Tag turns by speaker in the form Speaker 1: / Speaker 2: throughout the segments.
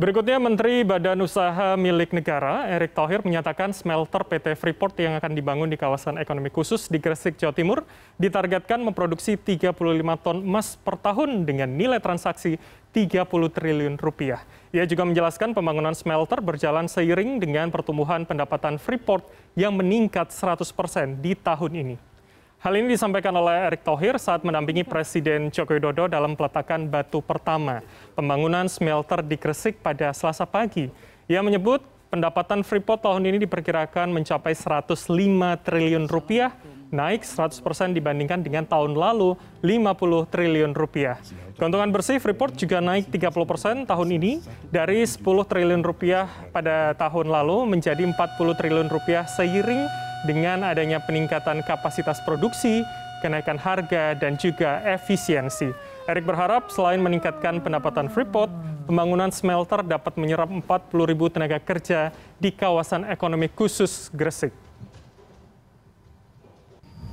Speaker 1: Berikutnya, Menteri Badan Usaha Milik Negara Erick Thohir menyatakan smelter PT Freeport yang akan dibangun di kawasan ekonomi khusus di Gresik, Jawa Timur ditargetkan memproduksi 35 ton emas per tahun dengan nilai transaksi 30 triliun rupiah. Ia juga menjelaskan pembangunan smelter berjalan seiring dengan pertumbuhan pendapatan Freeport yang meningkat 100% di tahun ini. Hal ini disampaikan oleh Erick Thohir saat mendampingi Presiden Joko Widodo dalam peletakan batu pertama pembangunan smelter di Gresik pada Selasa pagi. Ia menyebut pendapatan Freeport tahun ini diperkirakan mencapai 105 triliun rupiah, naik 100% dibandingkan dengan tahun lalu 50 triliun rupiah. Keuntungan bersih Freeport juga naik 30% tahun ini dari 10 triliun rupiah pada tahun lalu menjadi 40 triliun rupiah seiring dengan adanya peningkatan kapasitas produksi, kenaikan harga, dan juga efisiensi. Erick berharap selain meningkatkan pendapatan Freeport, pembangunan smelter dapat menyerap 40 ribu tenaga kerja di kawasan ekonomi khusus Gresik.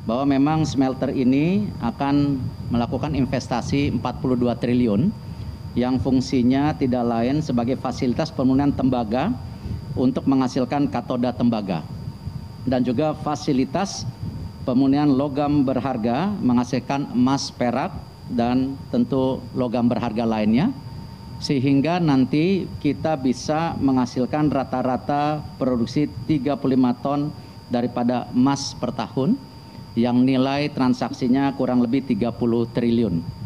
Speaker 2: Bahwa memang smelter ini akan melakukan investasi 42 triliun yang fungsinya tidak lain sebagai fasilitas pembangunan tembaga untuk menghasilkan katoda tembaga dan juga fasilitas pemunian logam berharga menghasilkan emas perak dan tentu logam berharga lainnya sehingga nanti kita bisa menghasilkan rata-rata produksi 35 ton daripada emas per tahun yang nilai transaksinya kurang lebih 30 triliun.